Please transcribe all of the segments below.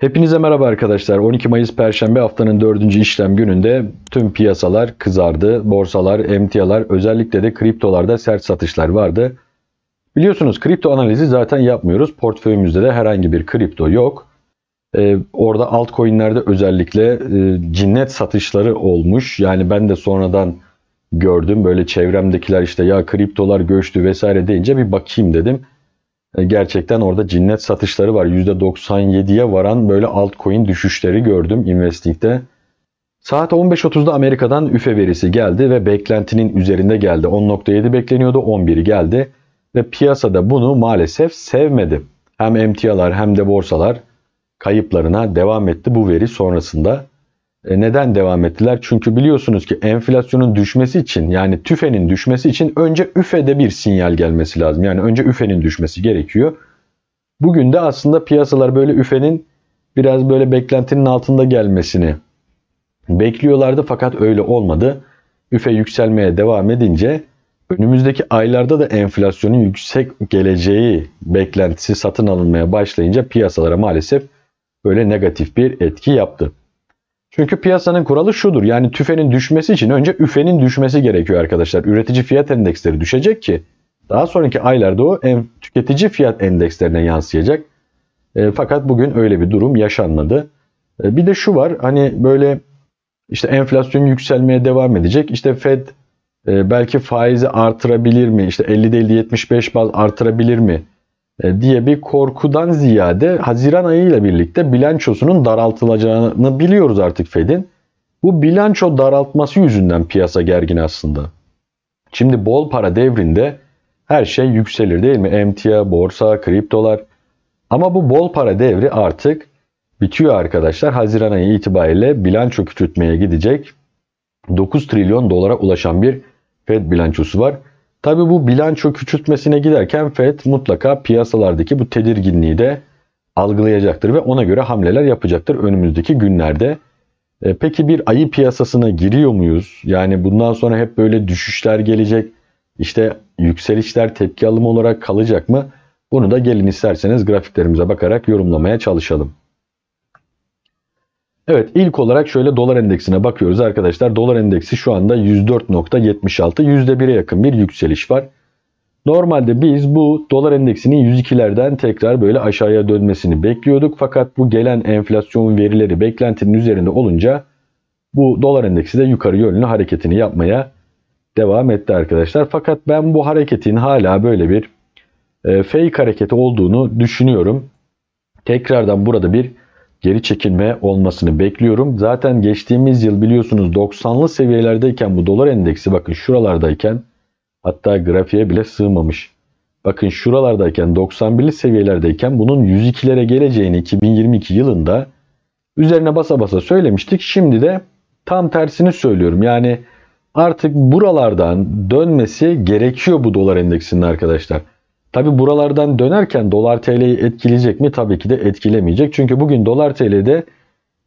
Hepinize merhaba arkadaşlar. 12 Mayıs Perşembe haftanın 4. işlem gününde tüm piyasalar kızardı. Borsalar, emtialar özellikle de kriptolarda sert satışlar vardı. Biliyorsunuz kripto analizi zaten yapmıyoruz. Portföyümüzde de herhangi bir kripto yok. Ee, orada altcoin'lerde özellikle e, cinnet satışları olmuş. Yani ben de sonradan gördüm. Böyle çevremdekiler işte ya kriptolar göçtü vesaire deyince bir bakayım dedim. E, gerçekten orada cinnet satışları var. %97'ye varan böyle altcoin düşüşleri gördüm Investing'de. Saat 15.30'da Amerika'dan üfe verisi geldi ve beklentinin üzerinde geldi. 10.7 bekleniyordu, 11 geldi ve piyasada bunu maalesef sevmedi. Hem emtialar hem de borsalar kayıplarına devam etti bu veri sonrasında. E, neden devam ettiler? Çünkü biliyorsunuz ki enflasyonun düşmesi için yani tüfenin düşmesi için önce üfede bir sinyal gelmesi lazım. Yani önce üfenin düşmesi gerekiyor. Bugün de aslında piyasalar böyle üfenin biraz böyle beklentinin altında gelmesini bekliyorlardı fakat öyle olmadı. Üfe yükselmeye devam edince önümüzdeki aylarda da enflasyonun yüksek geleceği beklentisi satın alınmaya başlayınca piyasalara maalesef böyle negatif bir etki yaptı. Çünkü piyasanın kuralı şudur. Yani tüfenin düşmesi için önce üfenin düşmesi gerekiyor arkadaşlar. Üretici fiyat endeksleri düşecek ki daha sonraki aylarda o tüketici fiyat endekslerine yansıyacak. E, fakat bugün öyle bir durum yaşanmadı. E, bir de şu var hani böyle işte enflasyon yükselmeye devam edecek. İşte Fed e, belki faizi artırabilir mi? İşte 50 değil 75 baz artırabilir mi? E, diye bir korkudan ziyade Haziran ayı ile birlikte bilançosunun daraltılacağını biliyoruz artık Fed'in. Bu bilanço daraltması yüzünden piyasa gergin aslında. Şimdi bol para devrinde her şey yükselir değil mi? Emtia, borsa, kriptolar. Ama bu bol para devri artık bitiyor arkadaşlar. Haziran ayı itibariyle bilanço küçültmeye gidecek. 9 trilyon dolara ulaşan bir Fed bilançosu var. Tabi bu bilanço küçültmesine giderken Fed mutlaka piyasalardaki bu tedirginliği de algılayacaktır ve ona göre hamleler yapacaktır önümüzdeki günlerde. E, peki bir ayı piyasasına giriyor muyuz? Yani bundan sonra hep böyle düşüşler gelecek. İşte yükselişler tepki alımı olarak kalacak mı? Bunu da gelin isterseniz grafiklerimize bakarak yorumlamaya çalışalım. Evet ilk olarak şöyle dolar endeksine bakıyoruz arkadaşlar. Dolar endeksi şu anda 104.76 %1'e yakın bir yükseliş var. Normalde biz bu dolar endeksinin 102'lerden tekrar böyle aşağıya dönmesini bekliyorduk. Fakat bu gelen enflasyon verileri beklentinin üzerinde olunca bu dolar endeksi de yukarı yönlü hareketini yapmaya devam etti arkadaşlar. Fakat ben bu hareketin hala böyle bir e, fake hareketi olduğunu düşünüyorum. Tekrardan burada bir geri çekilme olmasını bekliyorum. Zaten geçtiğimiz yıl biliyorsunuz 90'lı seviyelerdeyken bu dolar endeksi bakın şuralardayken hatta grafiğe bile sığmamış. Bakın şuralardayken 91'li seviyelerdeyken bunun 102'lere geleceğini 2022 yılında üzerine basa basa söylemiştik. Şimdi de tam tersini söylüyorum. Yani artık buralardan dönmesi gerekiyor bu dolar endeksinin arkadaşlar. Tabi buralardan dönerken dolar TL'yi etkileyecek mi? Tabii ki de etkilemeyecek. Çünkü bugün dolar TL'de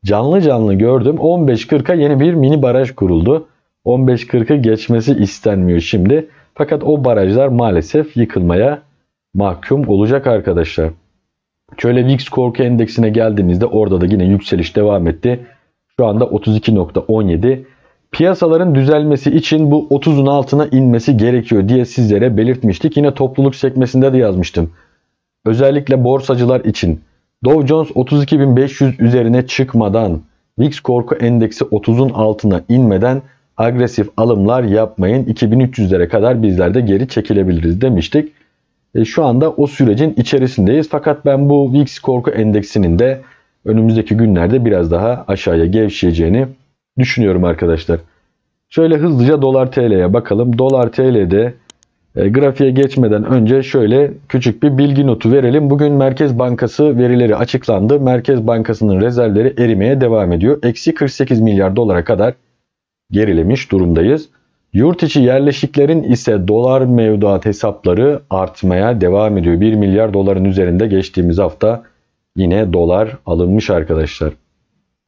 canlı canlı gördüm 15.40'a yeni bir mini baraj kuruldu. 15.40'ı geçmesi istenmiyor şimdi. Fakat o barajlar maalesef yıkılmaya mahkum olacak arkadaşlar. Şöyle VIX korku endeksine geldiğimizde orada da yine yükseliş devam etti. Şu anda 32.17 piyasaların düzelmesi için bu 30'un altına inmesi gerekiyor diye sizlere belirtmiştik. Yine topluluk sekmesinde de yazmıştım. Özellikle borsacılar için Dow Jones 32.500 üzerine çıkmadan, VIX korku endeksi 30'un altına inmeden agresif alımlar yapmayın. 2300'lere kadar bizler de geri çekilebiliriz demiştik. E, şu anda o sürecin içerisindeyiz. Fakat ben bu VIX korku endeksinin de önümüzdeki günlerde biraz daha aşağıya gevşeyeceğini düşünüyorum arkadaşlar. Şöyle hızlıca dolar TL'ye bakalım. Dolar TL'de e, grafiğe geçmeden önce şöyle küçük bir bilgi notu verelim. Bugün Merkez Bankası verileri açıklandı. Merkez Bankası'nın rezervleri erimeye devam ediyor. Eksi 48 milyar dolara kadar gerilemiş durumdayız. Yurt içi yerleşiklerin ise dolar mevduat hesapları artmaya devam ediyor. 1 milyar doların üzerinde geçtiğimiz hafta yine dolar alınmış arkadaşlar.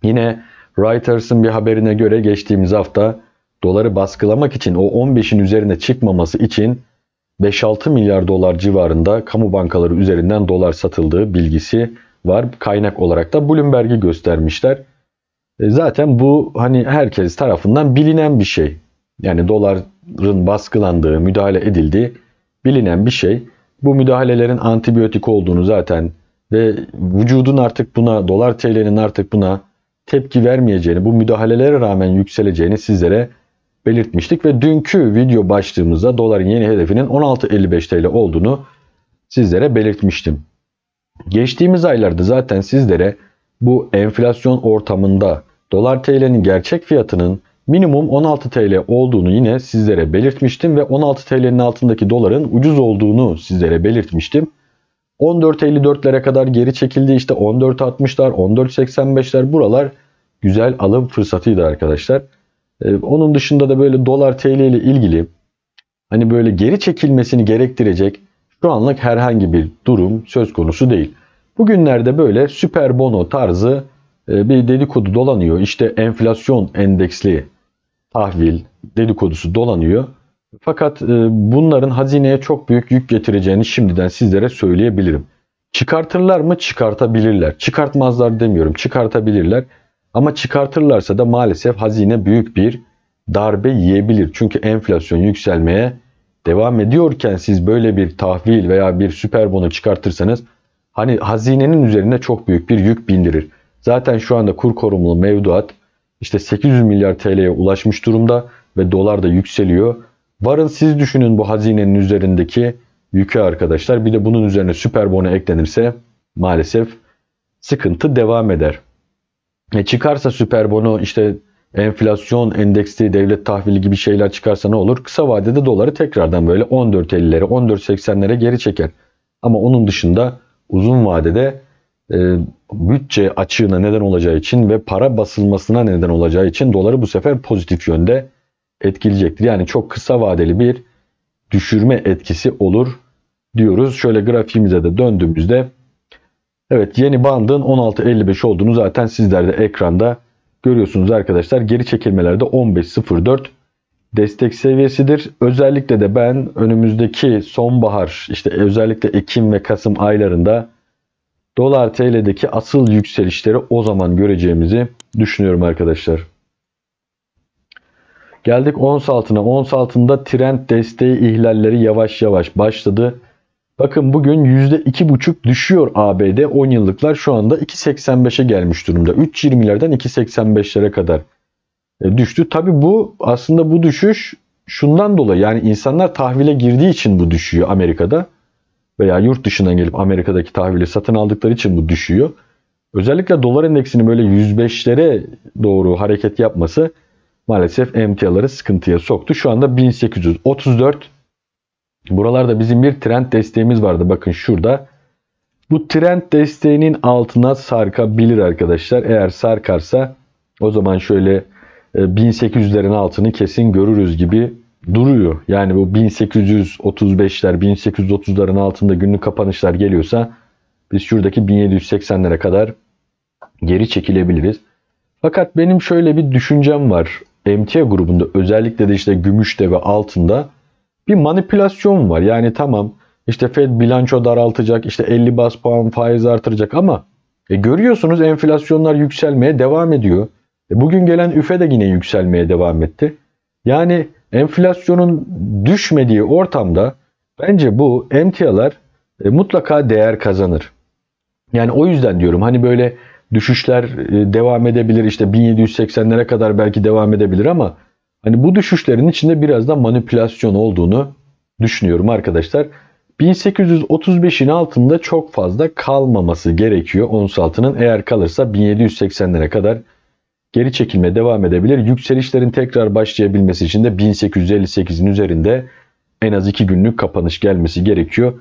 Yine Reuters'ın bir haberine göre geçtiğimiz hafta doları baskılamak için o 15'in üzerine çıkmaması için 5-6 milyar dolar civarında kamu bankaları üzerinden dolar satıldığı bilgisi var. Kaynak olarak da Bloomberg'i göstermişler. E, zaten bu hani herkes tarafından bilinen bir şey. Yani doların baskılandığı, müdahale edildiği bilinen bir şey. Bu müdahalelerin antibiyotik olduğunu zaten ve vücudun artık buna, dolar TL'nin artık buna tepki vermeyeceğini, bu müdahalelere rağmen yükseleceğini sizlere belirtmiştik ve dünkü video başlığımızda doların yeni hedefinin 16.55 TL olduğunu sizlere belirtmiştim. Geçtiğimiz aylarda zaten sizlere bu enflasyon ortamında dolar TL'nin gerçek fiyatının minimum 16 TL olduğunu yine sizlere belirtmiştim ve 16 TL'nin altındaki doların ucuz olduğunu sizlere belirtmiştim. 14.54'lere kadar geri çekildi işte 14.60'lar, 14.85'ler buralar güzel alım fırsatıydı arkadaşlar. Ee, onun dışında da böyle dolar TL ile ilgili hani böyle geri çekilmesini gerektirecek şu anlık herhangi bir durum söz konusu değil. Bugünlerde böyle süper bono tarzı e, bir dedikodu dolanıyor. İşte enflasyon endeksli tahvil dedikodusu dolanıyor. Fakat e, bunların hazineye çok büyük yük getireceğini şimdiden sizlere söyleyebilirim. Çıkartırlar mı? Çıkartabilirler. Çıkartmazlar demiyorum. Çıkartabilirler. Ama çıkartırlarsa da maalesef hazine büyük bir darbe yiyebilir. Çünkü enflasyon yükselmeye devam ediyorken siz böyle bir tahvil veya bir süper bonu çıkartırsanız hani hazinenin üzerine çok büyük bir yük bindirir. Zaten şu anda kur korumlu mevduat işte 800 milyar TL'ye ulaşmış durumda ve dolar da yükseliyor. Varın siz düşünün bu hazinenin üzerindeki yükü arkadaşlar. Bir de bunun üzerine süper bono eklenirse maalesef sıkıntı devam eder. E çıkarsa bono işte enflasyon endeksli devlet tahvili gibi şeyler çıkarsa ne olur? Kısa vadede doları tekrardan böyle 14.50'lere 14.80'lere geri çeker. Ama onun dışında uzun vadede e, bütçe açığına neden olacağı için ve para basılmasına neden olacağı için doları bu sefer pozitif yönde etkileyecektir. Yani çok kısa vadeli bir düşürme etkisi olur diyoruz. Şöyle grafiğimize de döndüğümüzde Evet yeni bandın 16.55 olduğunu zaten sizler de ekranda görüyorsunuz arkadaşlar. Geri çekilmelerde 15.04 destek seviyesidir. Özellikle de ben önümüzdeki sonbahar işte özellikle Ekim ve Kasım aylarında dolar TL'deki asıl yükselişleri o zaman göreceğimizi düşünüyorum arkadaşlar. Geldik ons altına. Ons altında trend desteği ihlalleri yavaş yavaş başladı. Bakın bugün %2,5 düşüyor ABD 10 yıllıklar şu anda 2.85'e gelmiş durumda. 3.20'lerden 2.85'lere kadar e, düştü. Tabi bu aslında bu düşüş şundan dolayı yani insanlar tahvile girdiği için bu düşüyor Amerika'da veya yurt dışından gelip Amerika'daki tahvili satın aldıkları için bu düşüyor. Özellikle dolar endeksinin böyle 105'lere doğru hareket yapması maalesef emtiaları sıkıntıya soktu. Şu anda 1834 Buralarda bizim bir trend desteğimiz vardı. Bakın şurada. Bu trend desteğinin altına sarkabilir arkadaşlar. Eğer sarkarsa o zaman şöyle 1800'lerin e, altını kesin görürüz gibi duruyor. Yani bu 1835'ler, 1830'ların altında günlük kapanışlar geliyorsa biz şuradaki 1780'lere kadar geri çekilebiliriz. Fakat benim şöyle bir düşüncem var. MTA grubunda özellikle de işte gümüşte ve altında bir manipülasyon var. Yani tamam işte Fed bilanço daraltacak, işte 50 bas puan faiz artıracak ama e, görüyorsunuz enflasyonlar yükselmeye devam ediyor. E, bugün gelen üfe de yine yükselmeye devam etti. Yani enflasyonun düşmediği ortamda bence bu emtialar e, mutlaka değer kazanır. Yani o yüzden diyorum hani böyle düşüşler e, devam edebilir işte 1780'lere kadar belki devam edebilir ama Hani bu düşüşlerin içinde biraz da manipülasyon olduğunu düşünüyorum arkadaşlar. 1835'in altında çok fazla kalmaması gerekiyor ons altının. Eğer kalırsa 1780'lere kadar geri çekilme devam edebilir. Yükselişlerin tekrar başlayabilmesi için de 1858'in üzerinde en az 2 günlük kapanış gelmesi gerekiyor.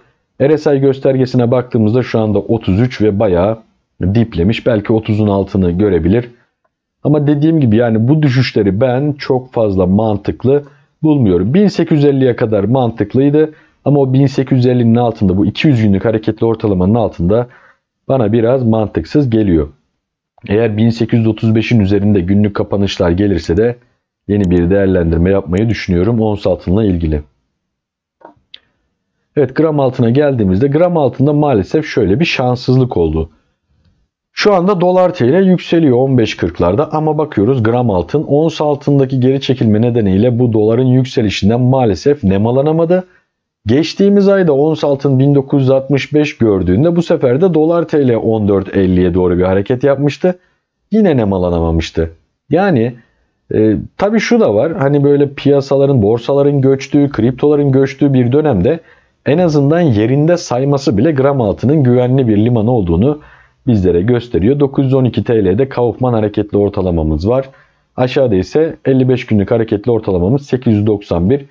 RSI göstergesine baktığımızda şu anda 33 ve bayağı diplemiş. Belki 30'un altını görebilir. Ama dediğim gibi yani bu düşüşleri ben çok fazla mantıklı bulmuyorum. 1850'ye kadar mantıklıydı ama o 1850'nin altında bu 200 günlük hareketli ortalamanın altında bana biraz mantıksız geliyor. Eğer 1835'in üzerinde günlük kapanışlar gelirse de yeni bir değerlendirme yapmayı düşünüyorum ons altınla ilgili. Evet gram altına geldiğimizde gram altında maalesef şöyle bir şanssızlık oldu. Şu anda dolar TL yükseliyor 15.40'larda ama bakıyoruz gram altın ons altındaki geri çekilme nedeniyle bu doların yükselişinden maalesef nemalanamadı. Geçtiğimiz ayda ons altın 1965 gördüğünde bu sefer de dolar TL 14.50'ye doğru bir hareket yapmıştı. Yine nemalanamamıştı. Yani e, tabii şu da var hani böyle piyasaların, borsaların göçtüğü, kriptoların göçtüğü bir dönemde en azından yerinde sayması bile gram altının güvenli bir liman olduğunu bizlere gösteriyor. 912 TL'de Kaufman hareketli ortalamamız var. Aşağıda ise 55 günlük hareketli ortalamamız 891.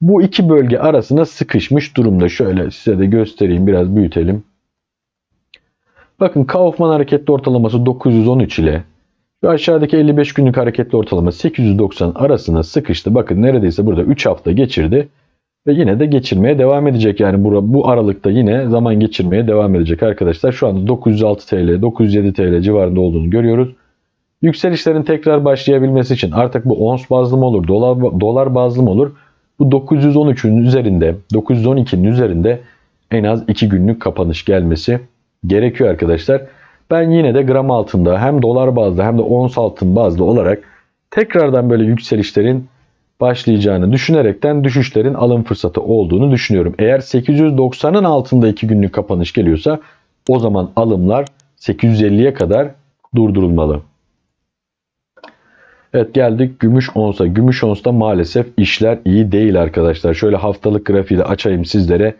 Bu iki bölge arasına sıkışmış durumda. Şöyle size de göstereyim biraz büyütelim. Bakın Kaufman hareketli ortalaması 913 ile şu aşağıdaki 55 günlük hareketli ortalama 890 arasına sıkıştı. Bakın neredeyse burada 3 hafta geçirdi ve yine de geçirmeye devam edecek. Yani bu, bu aralıkta yine zaman geçirmeye devam edecek arkadaşlar. Şu anda 906 TL, 907 TL civarında olduğunu görüyoruz. Yükselişlerin tekrar başlayabilmesi için artık bu ons bazlı mı olur, dolar, dolar bazlı mı olur? Bu 913'ün üzerinde, 912'nin üzerinde en az 2 günlük kapanış gelmesi gerekiyor arkadaşlar. Ben yine de gram altında hem dolar bazlı hem de ons altın bazlı olarak tekrardan böyle yükselişlerin başlayacağını düşünerekten düşüşlerin alım fırsatı olduğunu düşünüyorum. Eğer 890'ın altında 2 günlük kapanış geliyorsa o zaman alımlar 850'ye kadar durdurulmalı. Evet geldik gümüş onsa. Gümüş onsta maalesef işler iyi değil arkadaşlar. Şöyle haftalık grafiği de açayım sizlere.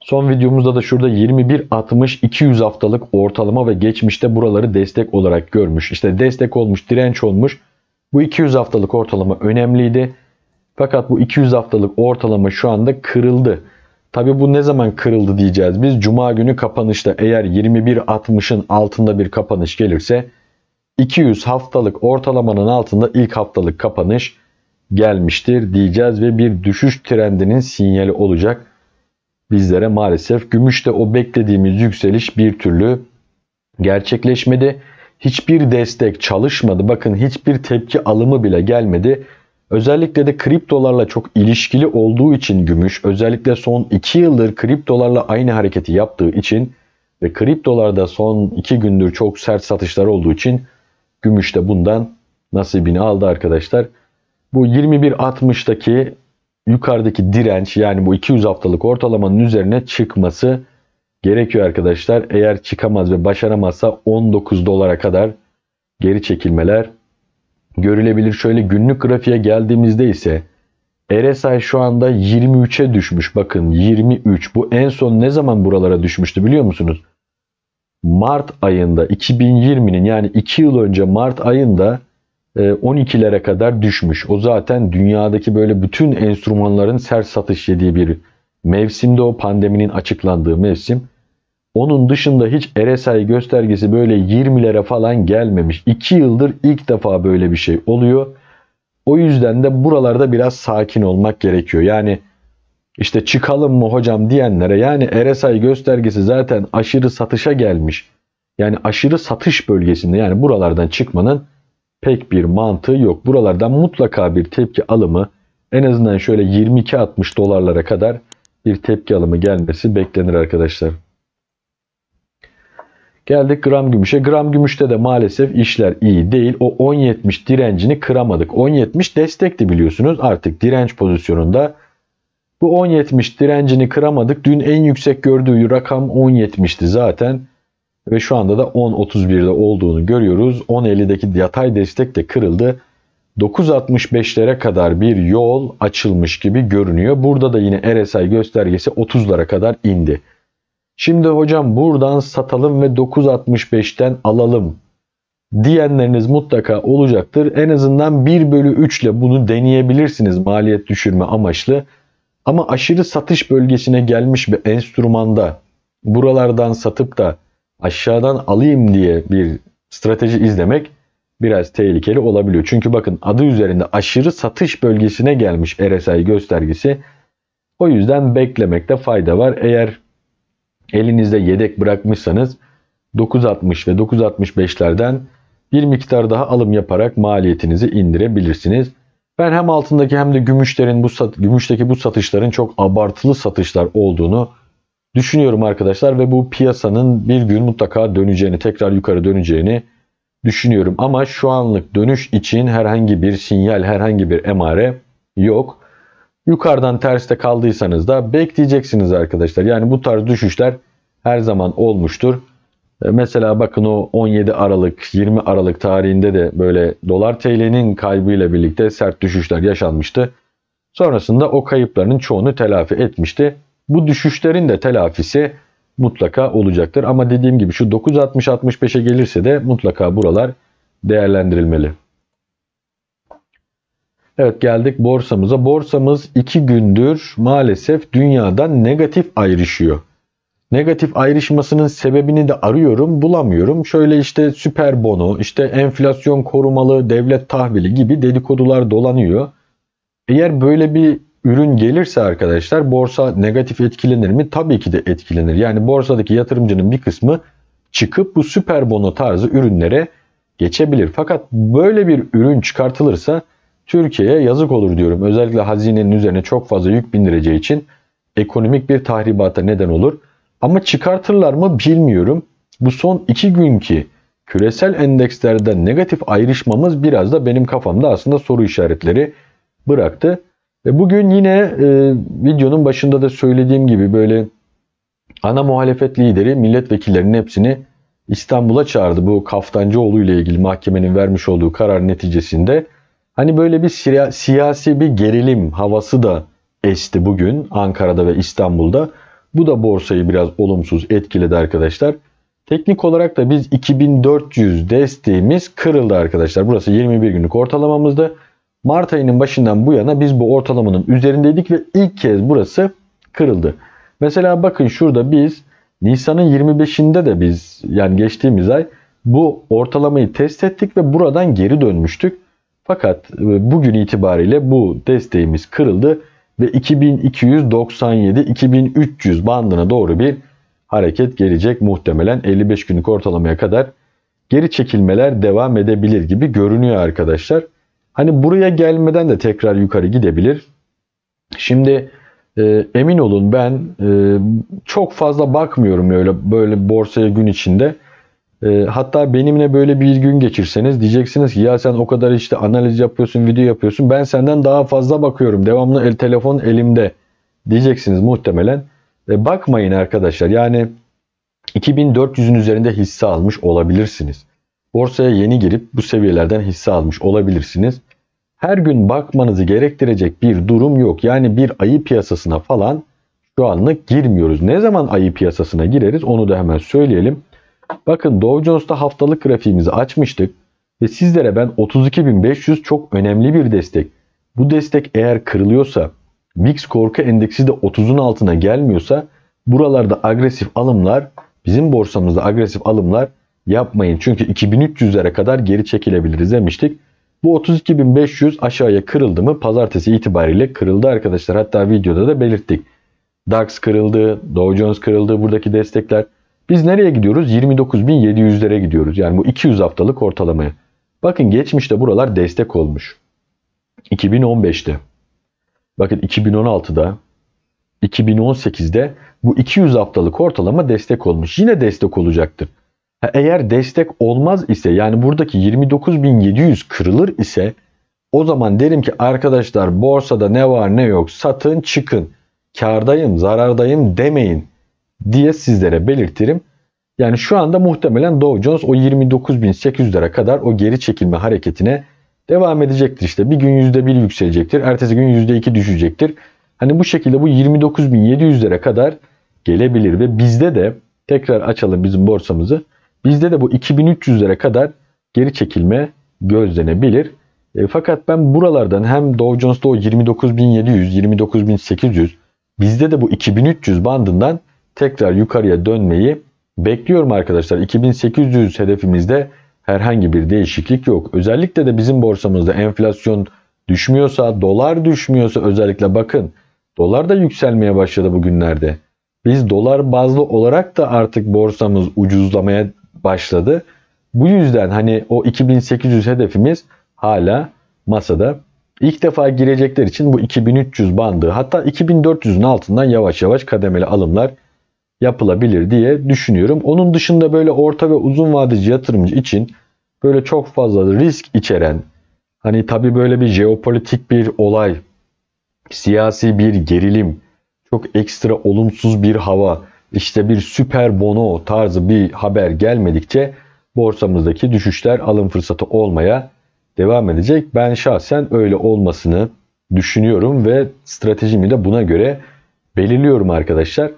Son videomuzda da şurada 21.60-200 haftalık ortalama ve geçmişte buraları destek olarak görmüş. İşte destek olmuş, direnç olmuş. Bu 200 haftalık ortalama önemliydi. Fakat bu 200 haftalık ortalama şu anda kırıldı. Tabi bu ne zaman kırıldı diyeceğiz. Biz cuma günü kapanışta eğer 21.60'ın altında bir kapanış gelirse 200 haftalık ortalamanın altında ilk haftalık kapanış gelmiştir diyeceğiz ve bir düşüş trendinin sinyali olacak bizlere maalesef. Gümüşte o beklediğimiz yükseliş bir türlü gerçekleşmedi. Hiçbir destek çalışmadı. Bakın hiçbir tepki alımı bile gelmedi. Özellikle de kriptolarla çok ilişkili olduğu için gümüş, özellikle son 2 yıldır kriptolarla aynı hareketi yaptığı için ve kriptolarda son 2 gündür çok sert satışlar olduğu için gümüş de bundan nasibini aldı arkadaşlar. Bu 21.60'daki yukarıdaki direnç yani bu 200 haftalık ortalamanın üzerine çıkması gerekiyor arkadaşlar. Eğer çıkamaz ve başaramazsa 19 dolara kadar geri çekilmeler görülebilir. Şöyle günlük grafiğe geldiğimizde ise RSI şu anda 23'e düşmüş. Bakın 23. Bu en son ne zaman buralara düşmüştü biliyor musunuz? Mart ayında 2020'nin yani 2 yıl önce Mart ayında 12'lere e, kadar düşmüş. O zaten dünyadaki böyle bütün enstrümanların sert satış yediği bir mevsimde o pandeminin açıklandığı mevsim. Onun dışında hiç RSI göstergesi böyle 20'lere falan gelmemiş. 2 yıldır ilk defa böyle bir şey oluyor. O yüzden de buralarda biraz sakin olmak gerekiyor. Yani işte çıkalım mı hocam diyenlere yani RSI göstergesi zaten aşırı satışa gelmiş. Yani aşırı satış bölgesinde yani buralardan çıkmanın pek bir mantığı yok. Buralardan mutlaka bir tepki alımı en azından şöyle 22-60 dolarlara kadar bir tepki alımı gelmesi beklenir arkadaşlar. Geldik gram gümüşe. Gram gümüşte de maalesef işler iyi değil. O 10.70 direncini kıramadık. 10.70 destekti biliyorsunuz. Artık direnç pozisyonunda bu 10.70 direncini kıramadık. Dün en yüksek gördüğü rakam 10.70'ti zaten. Ve şu anda da 10.31'de olduğunu görüyoruz. 10.50'deki yatay destek de kırıldı. 9.65'lere kadar bir yol açılmış gibi görünüyor. Burada da yine RSI göstergesi 30'lara kadar indi. Şimdi hocam buradan satalım ve 9.65'ten alalım diyenleriniz mutlaka olacaktır. En azından 1 bölü 3 ile bunu deneyebilirsiniz maliyet düşürme amaçlı. Ama aşırı satış bölgesine gelmiş bir enstrümanda buralardan satıp da aşağıdan alayım diye bir strateji izlemek biraz tehlikeli olabiliyor. Çünkü bakın adı üzerinde aşırı satış bölgesine gelmiş RSI göstergesi. O yüzden beklemekte fayda var. Eğer elinizde yedek bırakmışsanız 9.60 ve 9.65'lerden bir miktar daha alım yaparak maliyetinizi indirebilirsiniz. Ben hem altındaki hem de gümüşlerin bu gümüşteki bu satışların çok abartılı satışlar olduğunu düşünüyorum arkadaşlar ve bu piyasanın bir gün mutlaka döneceğini, tekrar yukarı döneceğini düşünüyorum. Ama şu anlık dönüş için herhangi bir sinyal, herhangi bir emare yok. Yukarıdan terste kaldıysanız da bekleyeceksiniz arkadaşlar. Yani bu tarz düşüşler her zaman olmuştur. E, mesela bakın o 17 Aralık, 20 Aralık tarihinde de böyle dolar TL'nin kaybıyla birlikte sert düşüşler yaşanmıştı. Sonrasında o kayıpların çoğunu telafi etmişti. Bu düşüşlerin de telafisi mutlaka olacaktır. Ama dediğim gibi şu 9.60-65'e gelirse de mutlaka buralar değerlendirilmeli. Evet geldik borsamıza. Borsamız 2 gündür maalesef dünyadan negatif ayrışıyor. Negatif ayrışmasının sebebini de arıyorum, bulamıyorum. Şöyle işte süper bono, işte enflasyon korumalı devlet tahvili gibi dedikodular dolanıyor. Eğer böyle bir ürün gelirse arkadaşlar borsa negatif etkilenir mi? Tabii ki de etkilenir. Yani borsadaki yatırımcının bir kısmı çıkıp bu süper bono tarzı ürünlere geçebilir. Fakat böyle bir ürün çıkartılırsa Türkiye'ye yazık olur diyorum. Özellikle hazinenin üzerine çok fazla yük bindireceği için ekonomik bir tahribata neden olur. Ama çıkartırlar mı bilmiyorum. Bu son iki günkü küresel endekslerden negatif ayrışmamız biraz da benim kafamda aslında soru işaretleri bıraktı. Ve bugün yine e, videonun başında da söylediğim gibi böyle ana muhalefet lideri milletvekillerinin hepsini İstanbul'a çağırdı. Bu Kaftancıoğlu ile ilgili mahkemenin vermiş olduğu karar neticesinde Hani böyle bir siyasi bir gerilim havası da esti bugün Ankara'da ve İstanbul'da. Bu da borsayı biraz olumsuz etkiledi arkadaşlar. Teknik olarak da biz 2400 desteğimiz kırıldı arkadaşlar. Burası 21 günlük ortalamamızda. Mart ayının başından bu yana biz bu ortalamanın üzerindeydik ve ilk kez burası kırıldı. Mesela bakın şurada biz Nisan'ın 25'inde de biz yani geçtiğimiz ay bu ortalamayı test ettik ve buradan geri dönmüştük. Fakat e, bugün itibariyle bu desteğimiz kırıldı ve 2297-2300 bandına doğru bir hareket gelecek muhtemelen 55 günlük ortalamaya kadar geri çekilmeler devam edebilir gibi görünüyor arkadaşlar. Hani buraya gelmeden de tekrar yukarı gidebilir. Şimdi e, emin olun ben e, çok fazla bakmıyorum öyle böyle borsaya gün içinde. Ee, hatta benimle böyle bir gün geçirseniz diyeceksiniz ki ya sen o kadar işte analiz yapıyorsun, video yapıyorsun. Ben senden daha fazla bakıyorum. Devamlı el telefon elimde diyeceksiniz muhtemelen. E, bakmayın arkadaşlar. Yani 2400'ün üzerinde hisse almış olabilirsiniz. Borsaya yeni girip bu seviyelerden hisse almış olabilirsiniz. Her gün bakmanızı gerektirecek bir durum yok. Yani bir ayı piyasasına falan şu anlık girmiyoruz. Ne zaman ayı piyasasına gireriz onu da hemen söyleyelim. Bakın Dow Jones'ta haftalık grafiğimizi açmıştık ve sizlere ben 32.500 çok önemli bir destek. Bu destek eğer kırılıyorsa, VIX korku endeksi de 30'un altına gelmiyorsa buralarda agresif alımlar, bizim borsamızda agresif alımlar yapmayın. Çünkü 2300'lere kadar geri çekilebiliriz demiştik. Bu 32.500 aşağıya kırıldı mı? Pazartesi itibariyle kırıldı arkadaşlar. Hatta videoda da belirttik. DAX kırıldı, Dow Jones kırıldı buradaki destekler. Biz nereye gidiyoruz? 29.700'lere gidiyoruz. Yani bu 200 haftalık ortalamaya. Bakın geçmişte buralar destek olmuş. 2015'te. Bakın 2016'da, 2018'de bu 200 haftalık ortalama destek olmuş. Yine destek olacaktır. eğer destek olmaz ise yani buradaki 29.700 kırılır ise o zaman derim ki arkadaşlar borsada ne var ne yok satın çıkın. Kardayım zarardayım demeyin diye sizlere belirtirim. Yani şu anda muhtemelen Dow Jones o 29.800'lere kadar o geri çekilme hareketine devam edecektir İşte Bir gün %1 yükselecektir. Ertesi gün %2 düşecektir. Hani bu şekilde bu 29.700'lere kadar gelebilir ve bizde de tekrar açalım bizim borsamızı. Bizde de bu 2300'lere kadar geri çekilme gözlenebilir. E, fakat ben buralardan hem Dow Jones'ta o 29.700, 29.800 bizde de bu 2300 bandından tekrar yukarıya dönmeyi bekliyorum arkadaşlar. 2800 hedefimizde herhangi bir değişiklik yok. Özellikle de bizim borsamızda enflasyon düşmüyorsa, dolar düşmüyorsa özellikle bakın dolar da yükselmeye başladı bugünlerde. Biz dolar bazlı olarak da artık borsamız ucuzlamaya başladı. Bu yüzden hani o 2800 hedefimiz hala masada. İlk defa girecekler için bu 2300 bandı hatta 2400'ün altından yavaş yavaş kademeli alımlar yapılabilir diye düşünüyorum. Onun dışında böyle orta ve uzun vadeci yatırımcı için böyle çok fazla risk içeren hani tabi böyle bir jeopolitik bir olay, siyasi bir gerilim, çok ekstra olumsuz bir hava, işte bir süper bono tarzı bir haber gelmedikçe borsamızdaki düşüşler alım fırsatı olmaya devam edecek. Ben şahsen öyle olmasını düşünüyorum ve stratejimi de buna göre belirliyorum arkadaşlar.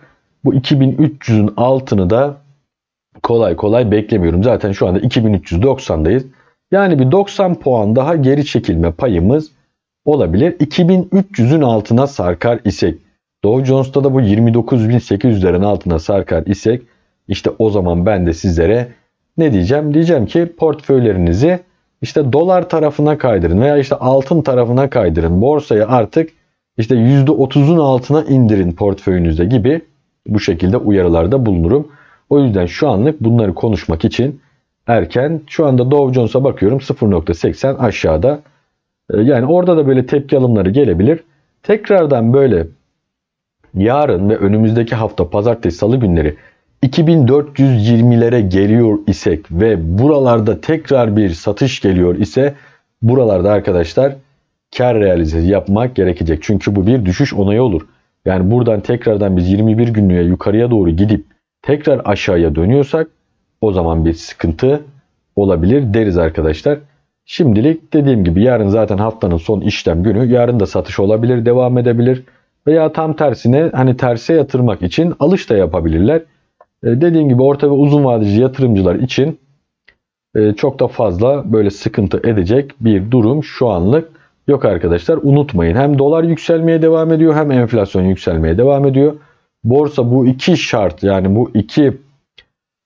Bu 2300'ün altını da kolay kolay beklemiyorum. Zaten şu anda 2390'dayız. Yani bir 90 puan daha geri çekilme payımız olabilir. 2300'ün altına sarkar isek. Dow Jones'ta da bu 29.800'lerin altına sarkar isek işte o zaman ben de sizlere ne diyeceğim? Diyeceğim ki portföylerinizi işte dolar tarafına kaydırın veya işte altın tarafına kaydırın. Borsayı artık işte %30'un altına indirin portföyünüzde gibi bu şekilde uyarılarda bulunurum. O yüzden şu anlık bunları konuşmak için erken. Şu anda Dow Jones'a bakıyorum 0.80 aşağıda. Ee, yani orada da böyle tepki alımları gelebilir. Tekrardan böyle yarın ve önümüzdeki hafta pazartesi salı günleri 2420'lere geliyor isek ve buralarda tekrar bir satış geliyor ise buralarda arkadaşlar kar realizesi yapmak gerekecek. Çünkü bu bir düşüş onayı olur. Yani buradan tekrardan biz 21 günlüğe yukarıya doğru gidip tekrar aşağıya dönüyorsak o zaman bir sıkıntı olabilir deriz arkadaşlar. Şimdilik dediğim gibi yarın zaten haftanın son işlem günü. Yarın da satış olabilir, devam edebilir. Veya tam tersine hani terse yatırmak için alış da yapabilirler. E, dediğim gibi orta ve uzun vadeli yatırımcılar için e, çok da fazla böyle sıkıntı edecek bir durum şu anlık Yok arkadaşlar unutmayın hem dolar yükselmeye devam ediyor hem enflasyon yükselmeye devam ediyor. Borsa bu iki şart yani bu iki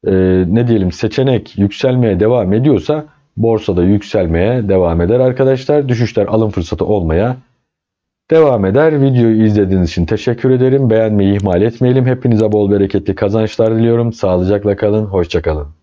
e, ne diyelim seçenek yükselmeye devam ediyorsa borsada yükselmeye devam eder arkadaşlar. Düşüşler alım fırsatı olmaya devam eder. Videoyu izlediğiniz için teşekkür ederim. Beğenmeyi ihmal etmeyelim. Hepinize bol bereketli kazançlar diliyorum. Sağlıcakla kalın. Hoşçakalın.